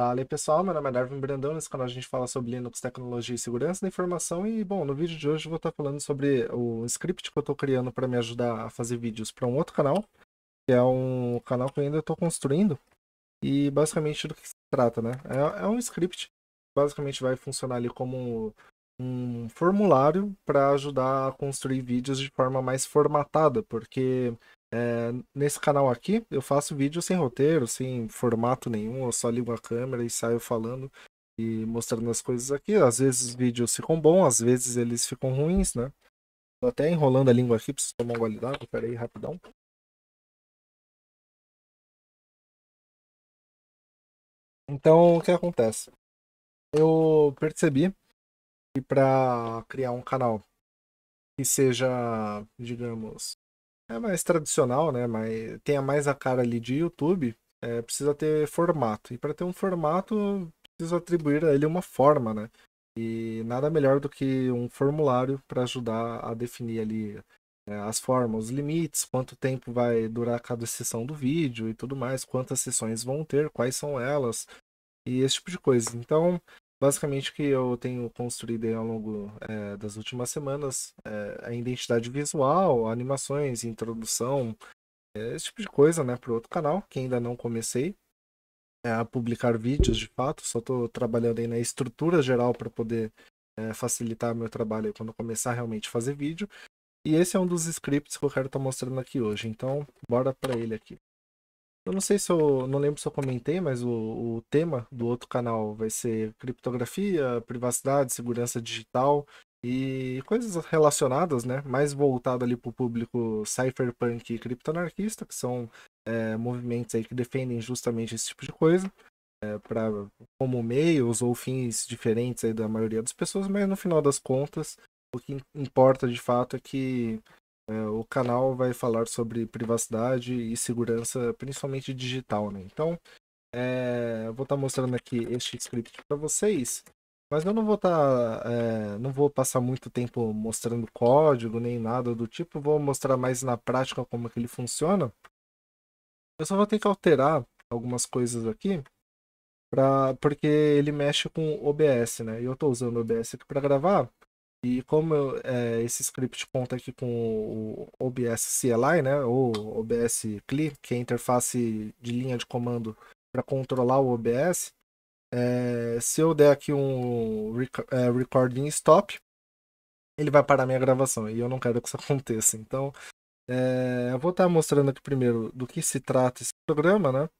Fala pessoal, meu nome é Darwin Brandão, nesse canal a gente fala sobre Linux, tecnologia e segurança da informação e bom, no vídeo de hoje eu vou estar falando sobre o script que eu estou criando para me ajudar a fazer vídeos para um outro canal, que é um canal que eu ainda estou construindo e basicamente do que se trata, né? É, é um script, que basicamente vai funcionar ali como um formulário para ajudar a construir vídeos de forma mais formatada, porque é, nesse canal aqui, eu faço vídeo sem roteiro, sem formato nenhum, eu só ligo a câmera e saio falando e mostrando as coisas aqui. Às vezes os vídeos ficam bons, às vezes eles ficam ruins, né? Tô até enrolando a língua aqui, preciso tomar um gole d'água, peraí, rapidão. Então, o que acontece? Eu percebi que para criar um canal que seja, digamos, é mais tradicional, né? Mas tenha mais a cara ali de YouTube, é, precisa ter formato. E para ter um formato, preciso atribuir a ele uma forma, né? E nada melhor do que um formulário para ajudar a definir ali é, as formas, os limites, quanto tempo vai durar cada sessão do vídeo e tudo mais, quantas sessões vão ter, quais são elas e esse tipo de coisa. Então, Basicamente, o que eu tenho construído ao longo é, das últimas semanas eh, é a identidade visual, animações, introdução, é, esse tipo de coisa, né, para outro canal, que ainda não comecei a publicar vídeos de fato, só estou trabalhando aí na estrutura geral para poder facilitar meu trabalho quando começar realmente a fazer vídeo. E esse é um dos scripts que eu quero estar tá mostrando aqui hoje, então bora para ele aqui. Eu não sei se eu. Não lembro se eu comentei, mas o, o tema do outro canal vai ser criptografia, privacidade, segurança digital e coisas relacionadas, né? Mais voltado ali para o público cypherpunk e criptoanarquista, que são é, movimentos aí que defendem justamente esse tipo de coisa. É, para como meios ou fins diferentes aí da maioria das pessoas, mas no final das contas o que importa de fato é que é, o canal vai falar sobre privacidade e segurança, principalmente digital, né? Então, é, eu vou estar tá mostrando aqui este script para vocês, mas eu não vou estar, tá, é, não vou passar muito tempo mostrando código nem nada do tipo, vou mostrar mais na prática como é que ele funciona. Eu só vou ter que alterar algumas coisas aqui, pra, porque ele mexe com OBS, né? E eu estou usando o OBS aqui para gravar. E como eu, é, esse script conta aqui com o OBS CLI, né, ou OBS CLI, que é a interface de linha de comando para controlar o OBS, é, eh, se eu der aqui um rec é, eh, recording stop, ele vai parar minha gravação e eu não quero que isso aconteça. Então, eu vou estar tá mostrando aqui primeiro do que se trata esse programa, né?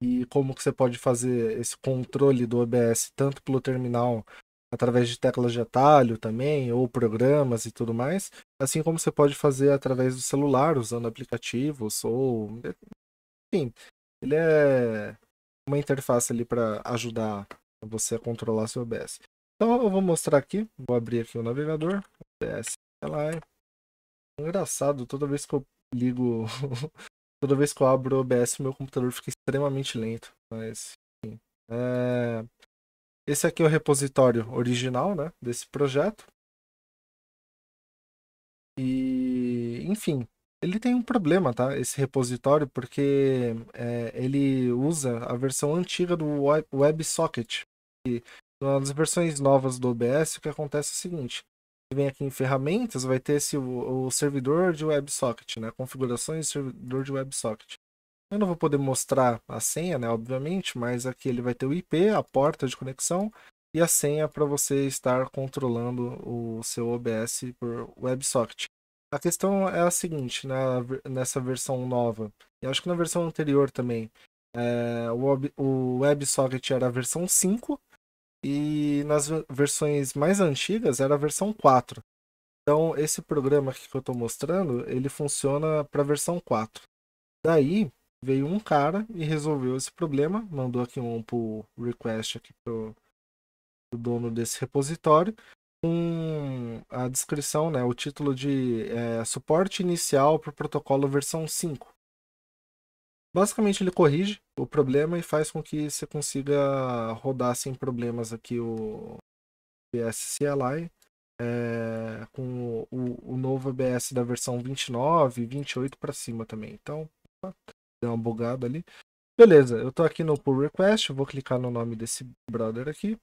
E como que você pode fazer esse controle do OBS tanto pelo terminal através de teclas de atalho também, ou programas e tudo mais, assim como você pode fazer através do celular, usando aplicativos, ou. Enfim, ele é uma interface ali para ajudar você a controlar seu OBS. Então eu vou mostrar aqui, vou abrir aqui o navegador, OBS, é lá engraçado, toda vez que eu ligo, toda vez que eu abro o OBS, meu computador fica extremamente lento, mas enfim, é... Esse aqui é o repositório original né, desse projeto. E, enfim, ele tem um problema, tá? Esse repositório, porque é, ele usa a versão antiga do WebSocket. E nas versões novas do OBS, o que acontece é o seguinte: vem aqui em ferramentas, vai ter esse, o, o servidor de WebSocket, né? Configurações de servidor de WebSocket. Eu não vou poder mostrar a senha, né, obviamente, mas aqui ele vai ter o IP, a porta de conexão e a senha para você estar controlando o seu OBS por WebSocket. A questão é a seguinte, na, né, nessa versão nova, e acho que na versão anterior também, é, o, o WebSocket era a versão 5 e nas versões mais antigas era a versão 4. Então, esse programa que eu estou mostrando, ele funciona para a versão 4. Daí, veio um cara e resolveu esse problema, mandou aqui um pull request aqui pro, pro dono desse repositório com a descrição, né, o título de é, suporte inicial para o protocolo versão 5. Basicamente ele corrige o problema e faz com que você consiga rodar sem problemas aqui o PSCLI é, com o, o, novo ABS da versão 29 28 para cima também. Então, deu uma bugada ali. Beleza, eu tô aqui no pull request, vou clicar no nome desse brother aqui.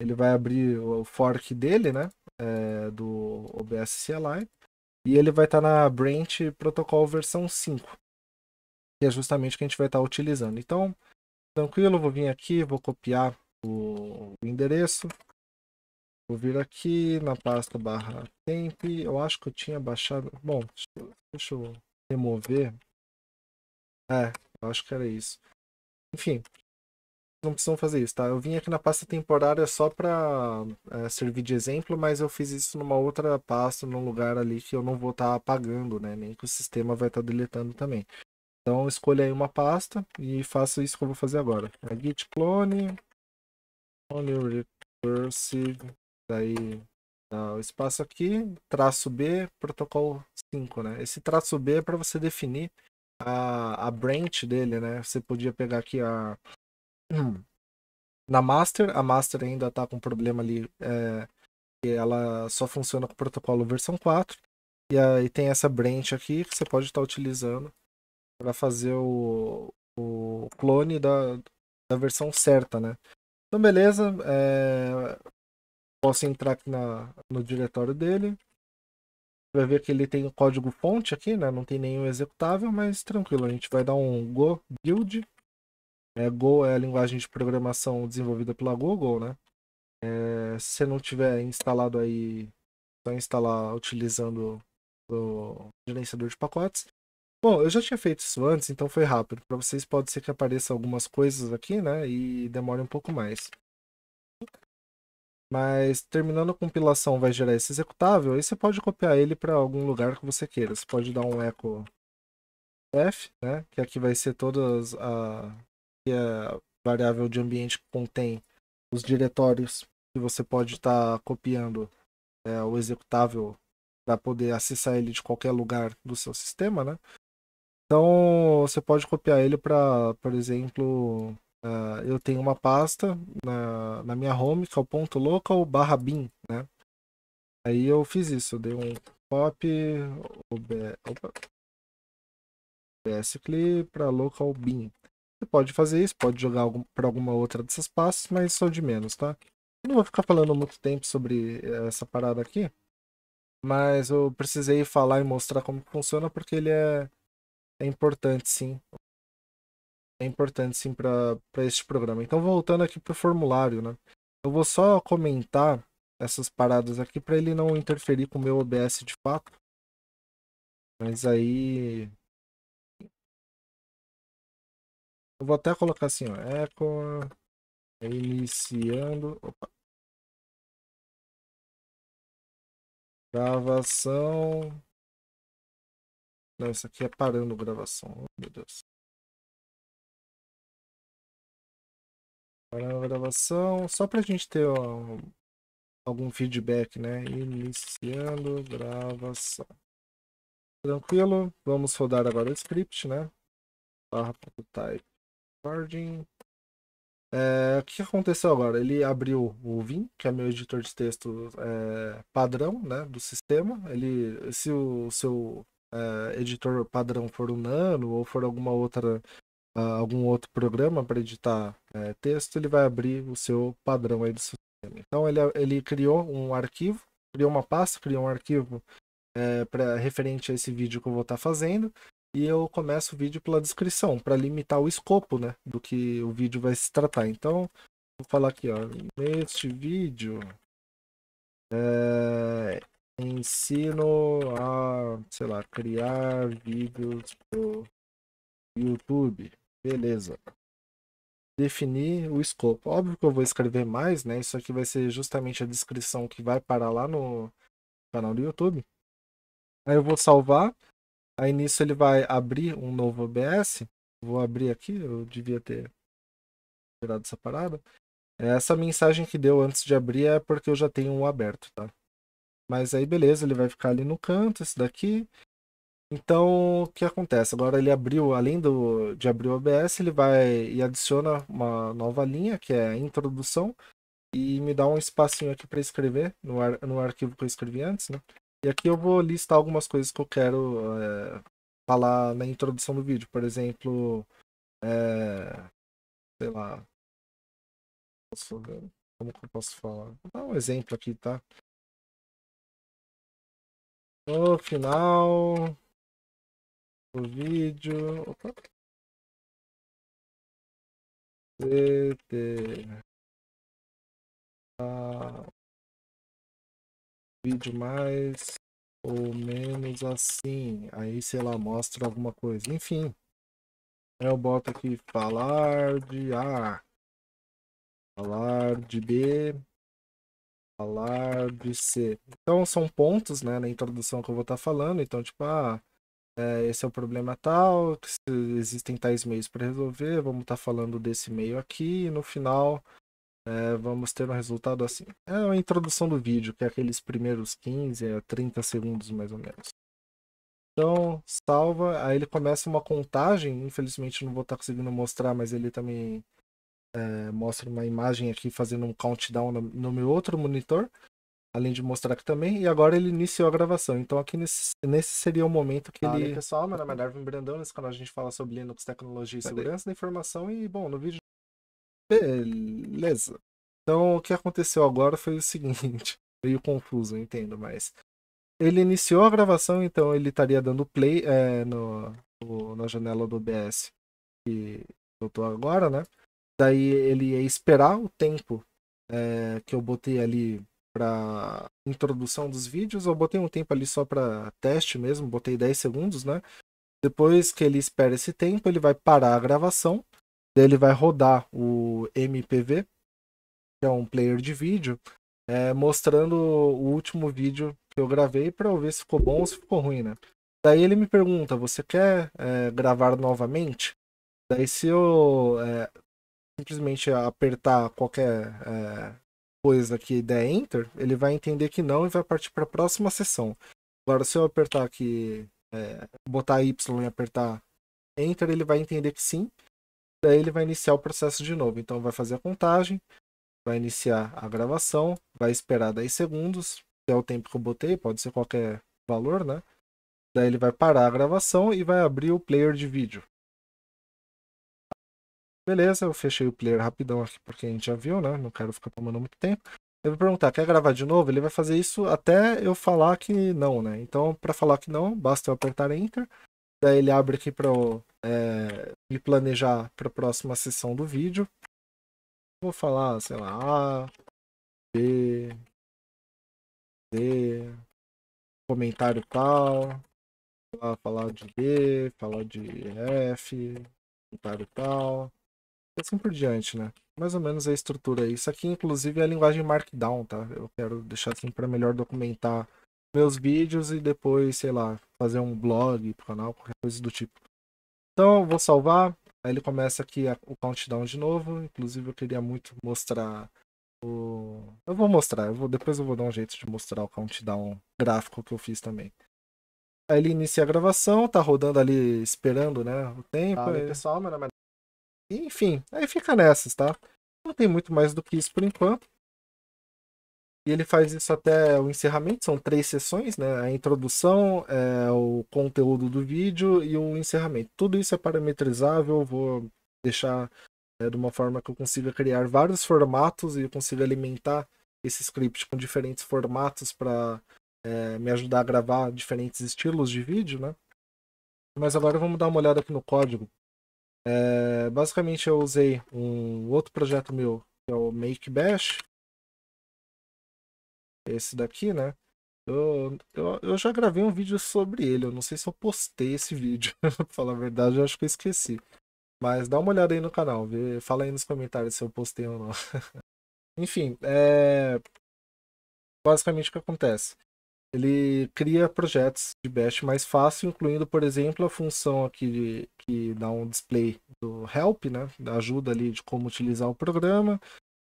Ele vai abrir o fork dele, né? É, do OBS CLI. E ele vai estar tá na branch protocol versão 5. Que é justamente o que a gente vai estar tá utilizando. Então, tranquilo, vou vir aqui, vou copiar o, endereço. Vou vir aqui na pasta barra temp. Eu acho que eu tinha baixado. Bom, deixa eu remover é, eu acho que era isso. Enfim, não precisam fazer isso, tá? Eu vim aqui na pasta temporária só para é, servir de exemplo, mas eu fiz isso numa outra pasta, num lugar ali que eu não vou estar tá apagando, né? Nem que o sistema vai estar tá deletando também. Então escolha aí uma pasta e faça isso que eu vou fazer agora. É git clone, clone recursive, daí dá o espaço aqui, traço B, protocolo 5, né? Esse traço B é para você definir a, a branch dele, né? Você podia pegar aqui a. Na master, a master ainda tá com um problema ali. É, ela só funciona com o protocolo versão 4. E aí tem essa branch aqui que você pode estar tá utilizando para fazer o, o clone da, da versão certa, né? Então, beleza. É, posso entrar aqui na, no diretório dele vai ver que ele tem o código fonte aqui, né? Não tem nenhum executável, mas tranquilo, a gente vai dar um Go build. É, Go é a linguagem de programação desenvolvida pela Google, né? É, se você não tiver instalado aí, só instalar utilizando o gerenciador de pacotes. Bom, eu já tinha feito isso antes, então foi rápido. Para vocês pode ser que apareça algumas coisas aqui, né? E demore um pouco mais. Mas terminando a compilação vai gerar esse executável, aí você pode copiar ele para algum lugar que você queira. Você pode dar um echo f, né? Que é aqui vai ser todas a, é a variável de ambiente que contém os diretórios que você pode estar tá copiando é, o executável para poder acessar ele de qualquer lugar do seu sistema, né? Então você pode copiar ele para, por exemplo, Uh, eu tenho uma pasta na, na minha home que é o ponto local barra bin, né? Aí eu fiz isso, eu dei um pop bscli para local bin. Você pode fazer isso, pode jogar algum, para alguma outra dessas pastas, mas são de menos, tá? Eu não vou ficar falando muito tempo sobre eh, essa parada aqui, mas eu precisei falar e mostrar como funciona porque ele é, é importante sim, é importante sim para este programa. Então voltando aqui para o formulário, né? Eu vou só comentar essas paradas aqui para ele não interferir com o meu OBS de fato. Mas aí eu vou até colocar assim, ó, eco iniciando, opa. Gravação. Não, isso aqui é parando gravação. Oh, meu Deus. Parando a gravação, só pra gente ter ó, algum feedback, né? Iniciando gravação. Tranquilo, vamos rodar agora o script, né? Barra type recording. É, o que aconteceu agora? Ele abriu o Vim, que é meu editor de texto é, padrão né, do sistema. Ele, se o seu é, editor padrão for o Nano ou for alguma outra ah, algum outro programa para editar eh, texto, ele vai abrir o seu padrão aí do sistema. Então ele, ele criou um arquivo, criou uma pasta, criou um arquivo eh, para referente a esse vídeo que eu vou estar tá fazendo e eu começo o vídeo pela descrição para limitar o escopo, né, do que o vídeo vai se tratar. Então vou falar aqui, ó, neste vídeo é, ensino a, sei lá, criar vídeos pro YouTube. Beleza. Definir o escopo. Óbvio que eu vou escrever mais, né? Isso aqui vai ser justamente a descrição que vai parar lá no canal do YouTube. Aí eu vou salvar. Aí nisso ele vai abrir um novo OBS. Vou abrir aqui, eu devia ter tirado essa parada. É, essa mensagem que deu antes de abrir é porque eu já tenho um aberto, tá? Mas aí beleza, ele vai ficar ali no canto, esse daqui. Então, o que acontece? Agora ele abriu, além do, de abrir o OBS, ele vai e adiciona uma nova linha, que é a introdução, e me dá um espacinho aqui para escrever, no, ar, no arquivo que eu escrevi antes, né? E aqui eu vou listar algumas coisas que eu quero é, falar na introdução do vídeo. Por exemplo, é, sei lá, posso, como que eu posso falar? Vou dar um exemplo aqui, tá? No final o vídeo. Opa. CT. Ah, vídeo mais ou menos assim. Aí se ela mostra alguma coisa. Enfim. Eu boto aqui falar de A. Falar de B. Falar de C. Então são pontos né, na introdução que eu vou estar tá falando. Então, tipo, ah, é, esse é o problema tal, existem tais meios para resolver, vamos estar tá falando desse meio aqui, e no final é, vamos ter um resultado assim. É a introdução do vídeo, que é aqueles primeiros 15 a 30 segundos mais ou menos. Então, salva, aí ele começa uma contagem, infelizmente não vou estar tá conseguindo mostrar, mas ele também é, mostra uma imagem aqui fazendo um countdown no, no meu outro monitor além de mostrar aqui também, e agora ele iniciou a gravação. Então aqui nesse, nesse seria o momento que ele. Olá, pessoal, meu nome é Darwin Brandão, nesse canal a gente fala sobre Linux, tecnologia e Cadê? segurança da informação, e bom, no vídeo. Beleza. Então o que aconteceu agora foi o seguinte, meio confuso, entendo, mas. Ele iniciou a gravação, então ele estaria dando play é, no, no, na janela do OBS que eu tô agora, né? Daí ele ia esperar o tempo é, que eu botei ali para introdução dos vídeos. Eu botei um tempo ali só para teste mesmo, botei 10 segundos, né? Depois que ele espera esse tempo, ele vai parar a gravação, daí ele vai rodar o MPV, que é um player de vídeo, é, mostrando o último vídeo que eu gravei para eu ver se ficou bom ou se ficou ruim, né? Daí ele me pergunta, você quer é, gravar novamente? Daí se eu é, simplesmente apertar qualquer é, depois aqui der Enter, é ele vai entender que não e vai partir para a próxima sessão. Agora, se eu apertar aqui, é, botar Y e apertar Enter, ele vai entender que sim. Daí ele vai iniciar o processo de novo. Então, vai fazer a contagem, vai iniciar a gravação, vai esperar 10 segundos, que é o tempo que eu botei, pode ser qualquer valor, né? Daí ele vai parar a gravação e vai abrir o player de vídeo. Beleza, eu fechei o player rapidão aqui porque a gente já viu, né? Não quero ficar tomando muito tempo. Ele vai perguntar, quer gravar de novo? Ele vai fazer isso até eu falar que não, né? Então, para falar que não, basta eu apertar Enter. Daí ele abre aqui para eu é, me planejar para a próxima sessão do vídeo. Vou falar, sei lá, A, B, C, comentário tal, falar de B, falar de F, comentário tal, e assim por diante, né? Mais ou menos é a estrutura aí. Isso aqui, inclusive, é a linguagem Markdown, tá? Eu quero deixar assim para melhor documentar meus vídeos e depois, sei lá, fazer um blog pro canal, qualquer coisa do tipo. Então, eu vou salvar. Aí ele começa aqui a, o countdown de novo. Inclusive, eu queria muito mostrar o... Eu vou mostrar, eu vou, depois eu vou dar um jeito de mostrar o countdown gráfico que eu fiz também. Aí ele inicia a gravação, tá rodando ali esperando, né, o tempo. Fala, aí, pessoal, meu nome é enfim, aí fica nessas, tá? Não tem muito mais do que isso por enquanto. E ele faz isso até o encerramento, são três sessões, né? A introdução, é, o conteúdo do vídeo e o encerramento. Tudo isso é parametrizável, vou deixar é, de uma forma que eu consiga criar vários formatos e eu consiga alimentar esse script com diferentes formatos para é, me ajudar a gravar diferentes estilos de vídeo, né? Mas agora vamos dar uma olhada aqui no código. É, basicamente eu usei um outro projeto meu, que é o Make Bash. Esse daqui, né? Eu, eu, eu já gravei um vídeo sobre ele, eu não sei se eu postei esse vídeo, pra falar a verdade, eu acho que eu esqueci. Mas dá uma olhada aí no canal, vê, fala aí nos comentários se eu postei ou não. Enfim, é... basicamente o que acontece? ele cria projetos de bash mais fácil, incluindo, por exemplo, a função aqui de, que dá um display do help, né? Da ajuda ali de como utilizar o programa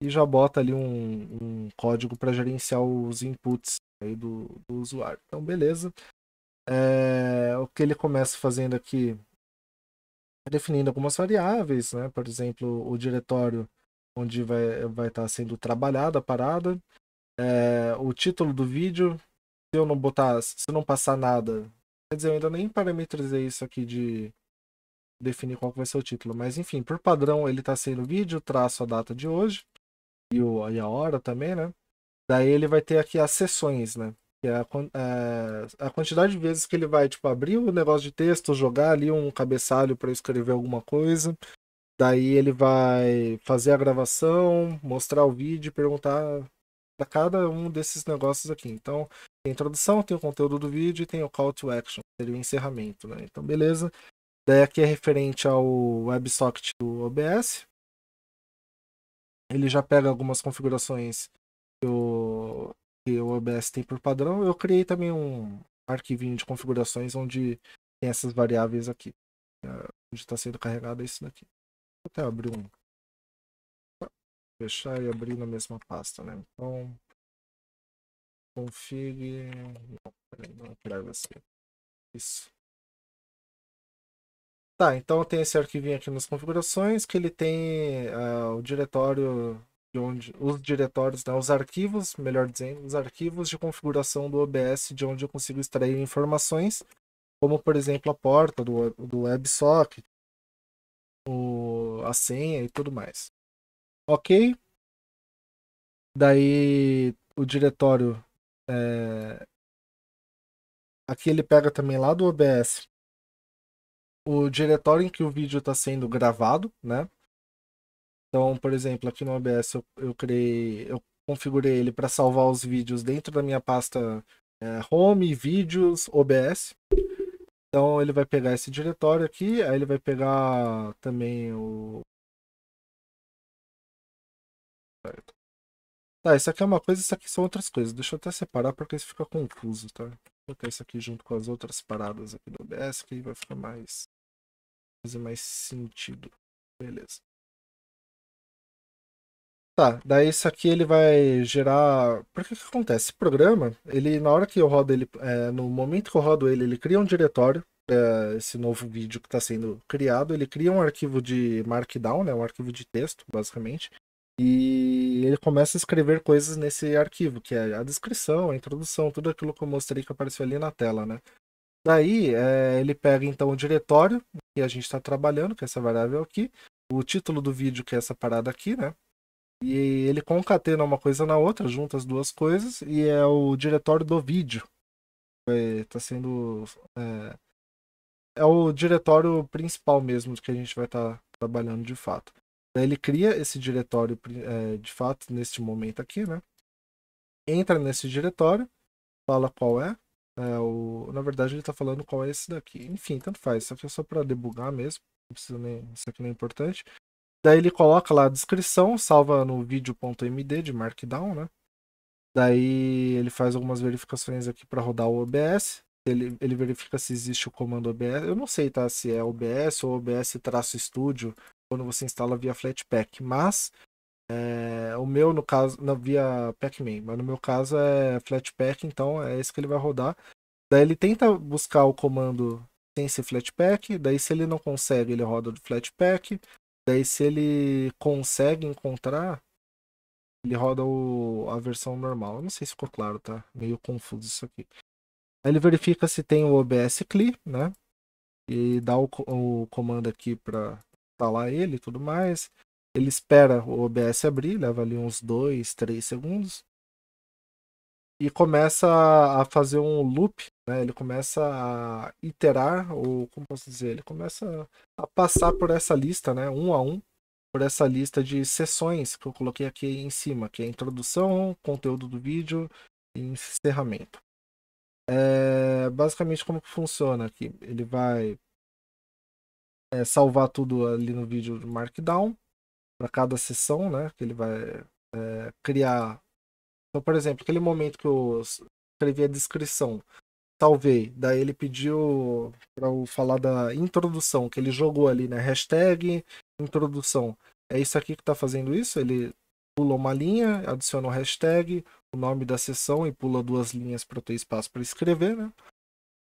e já bota ali um, um código para gerenciar os inputs aí do, do usuário. Então, beleza. É, o que ele começa fazendo aqui é definindo algumas variáveis, né? Por exemplo, o diretório onde vai, vai estar tá sendo trabalhada a parada, é, o título do vídeo, se eu não botar, se não passar nada. Quer dizer, eu ainda nem parametrizei isso aqui de definir qual vai ser o título. Mas enfim, por padrão ele está sendo vídeo, traço a data de hoje e, o, e a hora também, né? Daí ele vai ter aqui as sessões, né? Que é a, é, a quantidade de vezes que ele vai, tipo, abrir o negócio de texto, jogar ali um cabeçalho para escrever alguma coisa. Daí ele vai fazer a gravação, mostrar o vídeo, perguntar para cada um desses negócios aqui. Então, tem a introdução, tem o conteúdo do vídeo e tem o call to action, seria o encerramento, né? Então, beleza. Daí aqui é referente ao WebSocket do OBS. Ele já pega algumas configurações que o, que o OBS tem por padrão. Eu criei também um arquivinho de configurações onde tem essas variáveis aqui. É, onde está sendo carregado é isso daqui. Vou até abrir um. Tá? Fechar e abrir na mesma pasta, né? Então, Config. Não, privacy. Isso. Tá, então tem esse arquivinho aqui nas configurações que ele tem uh, o diretório de onde os diretórios, né, os arquivos, melhor dizendo, os arquivos de configuração do OBS de onde eu consigo extrair informações, como por exemplo a porta do, do WebSocket, o, a senha e tudo mais. Ok? Daí o diretório é... Aqui ele pega também lá do OBS o diretório em que o vídeo está sendo gravado, né? Então, por exemplo, aqui no OBS eu, eu criei, eu configurei ele para salvar os vídeos dentro da minha pasta é, Home, Vídeos, OBS. Então ele vai pegar esse diretório aqui, aí ele vai pegar também o. Certo. Tá, isso aqui é uma coisa, isso aqui são outras coisas. Deixa eu até separar porque isso fica confuso, tá? Vou botar isso aqui junto com as outras paradas aqui do OBS que vai ficar mais... fazer mais sentido. Beleza. Tá, daí isso aqui ele vai gerar... Porque que acontece? Esse programa, ele, na hora que eu rodo ele, é, no momento que eu rodo ele, ele cria um diretório é, esse novo vídeo que está sendo criado, ele cria um arquivo de Markdown, né, um arquivo de texto, basicamente, e ele começa a escrever coisas nesse arquivo, que é a descrição, a introdução, tudo aquilo que eu mostrei que apareceu ali na tela, né? Daí é, ele pega então o diretório que a gente está trabalhando, que é essa variável aqui, o título do vídeo, que é essa parada aqui, né? E ele concatena uma coisa na outra, junta as duas coisas, e é o diretório do vídeo. Está é, sendo. É, é, o diretório principal mesmo que a gente vai estar tá trabalhando de fato daí Ele cria esse diretório é, de fato neste momento aqui, né? Entra nesse diretório, fala qual é. é o... Na verdade, ele está falando qual é esse daqui. Enfim, tanto faz. Isso aqui é só para debugar mesmo. Não precisa nem... Isso aqui não é importante. Daí ele coloca lá a descrição, salva no vídeo.md de Markdown, né? Daí ele faz algumas verificações aqui para rodar o OBS. Ele, ele verifica se existe o comando OBS. Eu não sei, tá? Se é OBS ou OBS-studio quando você instala via Flatpak, mas é, o meu, no caso, na, via Pacman, mas no meu caso é Flatpak, então é esse que ele vai rodar. Daí ele tenta buscar o comando sem esse Flatpak, daí se ele não consegue, ele roda do Flatpak, daí se ele consegue encontrar, ele roda o, a versão normal. Eu não sei se ficou claro, tá? Meio confuso isso aqui. Aí ele verifica se tem o OBS CLI, né? E dá o, o comando aqui para instalar ele e tudo mais. Ele espera o OBS abrir, leva ali uns 2, 3 segundos. E começa a fazer um loop, né? Ele começa a iterar, ou como posso dizer, ele começa a passar por essa lista, né? Um a um, por essa lista de sessões que eu coloquei aqui em cima, que é introdução, conteúdo do vídeo e encerramento. É basicamente como que funciona aqui. Ele vai é, salvar tudo ali no vídeo do Markdown para cada sessão, né? Que ele vai é, criar. Então, por exemplo, aquele momento que eu escrevi a descrição, salvei. Daí ele pediu para eu falar da introdução, que ele jogou ali, né? Hashtag introdução. É isso aqui que está fazendo isso? Ele pula uma linha, adiciona o um hashtag, o nome da sessão e pula duas linhas para ter espaço para escrever, né?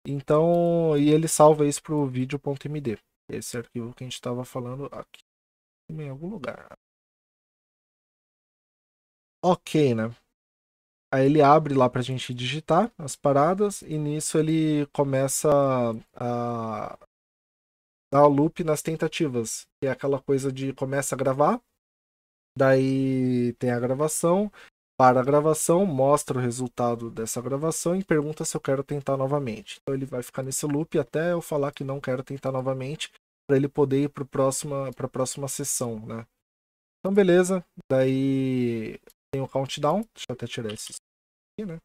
Então, e ele salva isso para o vídeo.md. Esse arquivo que a gente estava falando aqui em algum lugar. Ok, né? Aí ele abre lá para a gente digitar as paradas e nisso ele começa a dar loop nas tentativas, que é aquela coisa de começa a gravar, daí tem a gravação, para a gravação, mostra o resultado dessa gravação e pergunta se eu quero tentar novamente. Então ele vai ficar nesse loop até eu falar que não quero tentar novamente, para ele poder ir para próxima, a próxima sessão, né? Então beleza, daí tem o countdown, deixa eu até tirar esse aqui, né?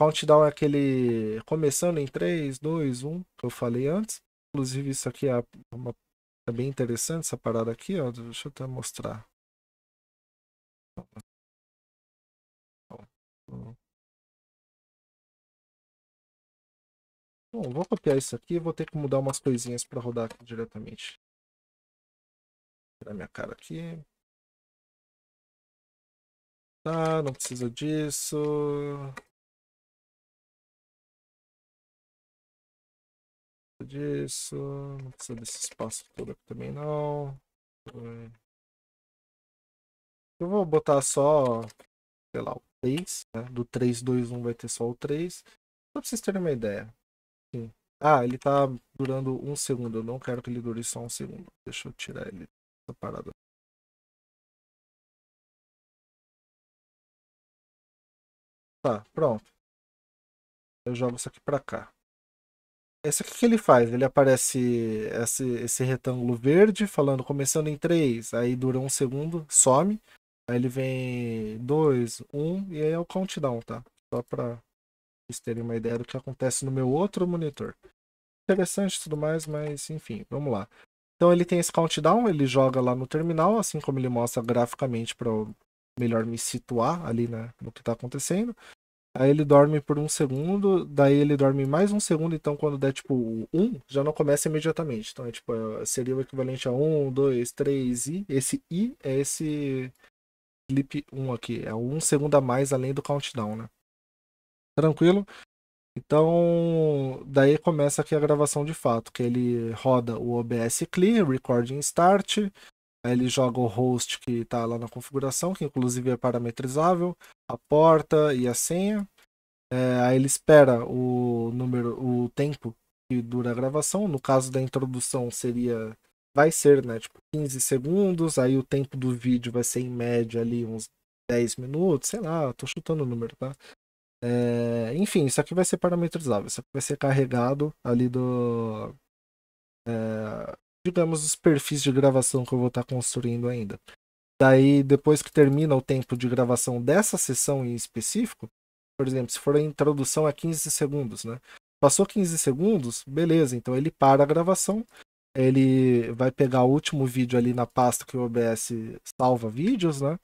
Countdown é aquele começando em 3, 2, 1, que eu falei antes. Inclusive isso aqui é, uma, é bem interessante, essa parada aqui, ó, deixa eu até mostrar. Bom, vou copiar isso aqui. Vou ter que mudar umas coisinhas para rodar aqui diretamente. Tirar minha cara aqui. Tá, não precisa disso. Não precisa disso. Não precisa desse espaço todo aqui também, não. Então, é. Eu vou botar só, sei lá, o 3, né? do 3, 2, 1 vai ter só o 3. Só pra vocês terem uma ideia. Sim. Ah, ele tá durando um segundo. Eu não quero que ele dure só um segundo. Deixa eu tirar ele dessa parada. Tá, pronto. Eu jogo isso aqui pra cá. Esse aqui que ele faz? Ele aparece esse, esse retângulo verde falando começando em 3, aí dura um segundo, some. Aí ele vem 2, 1 um, e aí é o countdown, tá? Só pra vocês terem uma ideia do que acontece no meu outro monitor. Interessante e tudo mais, mas enfim, vamos lá. Então ele tem esse countdown, ele joga lá no terminal, assim como ele mostra graficamente para eu melhor me situar ali né, no que está acontecendo. Aí ele dorme por um segundo, daí ele dorme mais um segundo, então quando der tipo um, já não começa imediatamente. Então é tipo, é, seria o equivalente a um, dois, três e. Esse i é esse clip 1 aqui. É um segundo a mais além do countdown, né? Tranquilo? Então, daí começa aqui a gravação de fato, que ele roda o OBS Clear, Recording Start, aí ele joga o host que está lá na configuração, que inclusive é parametrizável, a porta e a senha. É, aí ele espera o número, o tempo que dura a gravação. No caso da introdução seria vai ser, né, tipo 15 segundos, aí o tempo do vídeo vai ser em média ali uns 10 minutos, sei lá, tô chutando o número, tá? É, enfim, isso aqui vai ser parametrizável, isso aqui vai ser carregado ali do. É, digamos, os perfis de gravação que eu vou estar tá construindo ainda. Daí, depois que termina o tempo de gravação dessa sessão em específico, por exemplo, se for a introdução é 15 segundos, né? Passou 15 segundos, beleza, então ele para a gravação ele vai pegar o último vídeo ali na pasta que o OBS salva vídeos, né?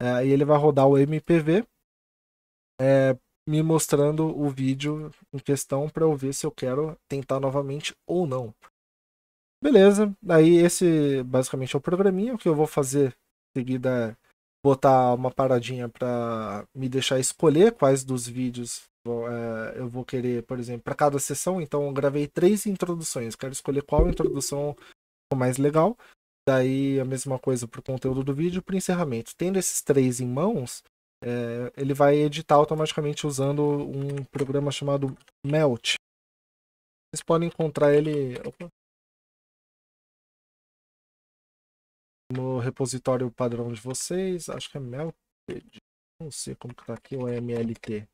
É, e ele vai rodar o MPV é, me mostrando o vídeo em questão para eu ver se eu quero tentar novamente ou não. Beleza, aí esse basicamente é o programinha. O que eu vou fazer em seguida é botar uma paradinha para me deixar escolher quais dos vídeos é, eu vou querer, por exemplo, para cada sessão, então eu gravei três introduções. Quero escolher qual introdução ficou mais legal. Daí a mesma coisa para o conteúdo do vídeo e para encerramento. Tendo esses três em mãos, é, ele vai editar automaticamente usando um programa chamado Melt. Vocês podem encontrar ele opa, no repositório padrão de vocês. Acho que é Melted. Não sei como que tá aqui, o é MLT.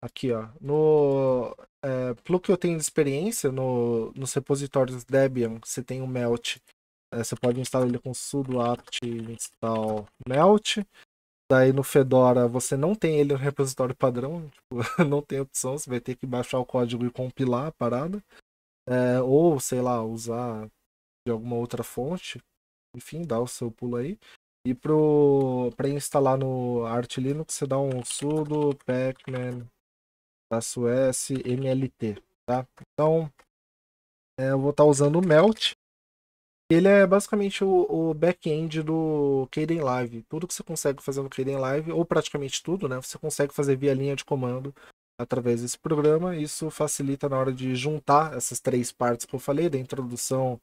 Aqui, ó. No, é, pelo que eu tenho de experiência, no, nos repositórios Debian, você tem o Melt. É, você pode instalar ele com sudo apt install melt. Daí no Fedora você não tem ele no repositório padrão, tipo, não tem opção, você vai ter que baixar o código e compilar a parada. É, ou, sei lá, usar de alguma outra fonte. Enfim, dá o seu pulo aí. E para instalar no Arch Linux, você dá um sudo pacman da Suécia MLT, tá? Então, é, eu vou estar tá usando o Melt. Ele é basicamente o, o back-end do Kden Live. Tudo que você consegue fazer no Kden Live, ou praticamente tudo, né? Você consegue fazer via linha de comando através desse programa. Isso facilita na hora de juntar essas três partes que eu falei, da introdução,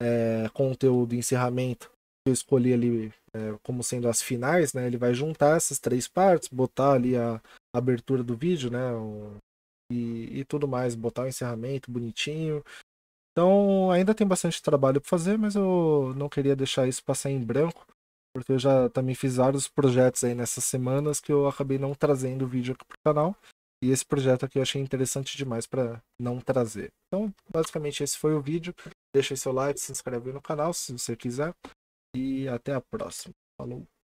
é, conteúdo e encerramento. Eu escolhi ali é, como sendo as finais, né? Ele vai juntar essas três partes, botar ali a, abertura do vídeo, né? O, e, e tudo mais, botar o encerramento bonitinho. Então ainda tem bastante trabalho para fazer, mas eu não queria deixar isso passar em branco, porque eu já também fiz vários projetos aí nessas semanas que eu acabei não trazendo o vídeo aqui pro canal. E esse projeto aqui eu achei interessante demais para não trazer. Então, basicamente esse foi o vídeo. Deixa seu like, se inscreve no canal se você quiser. E até a próxima. Falou!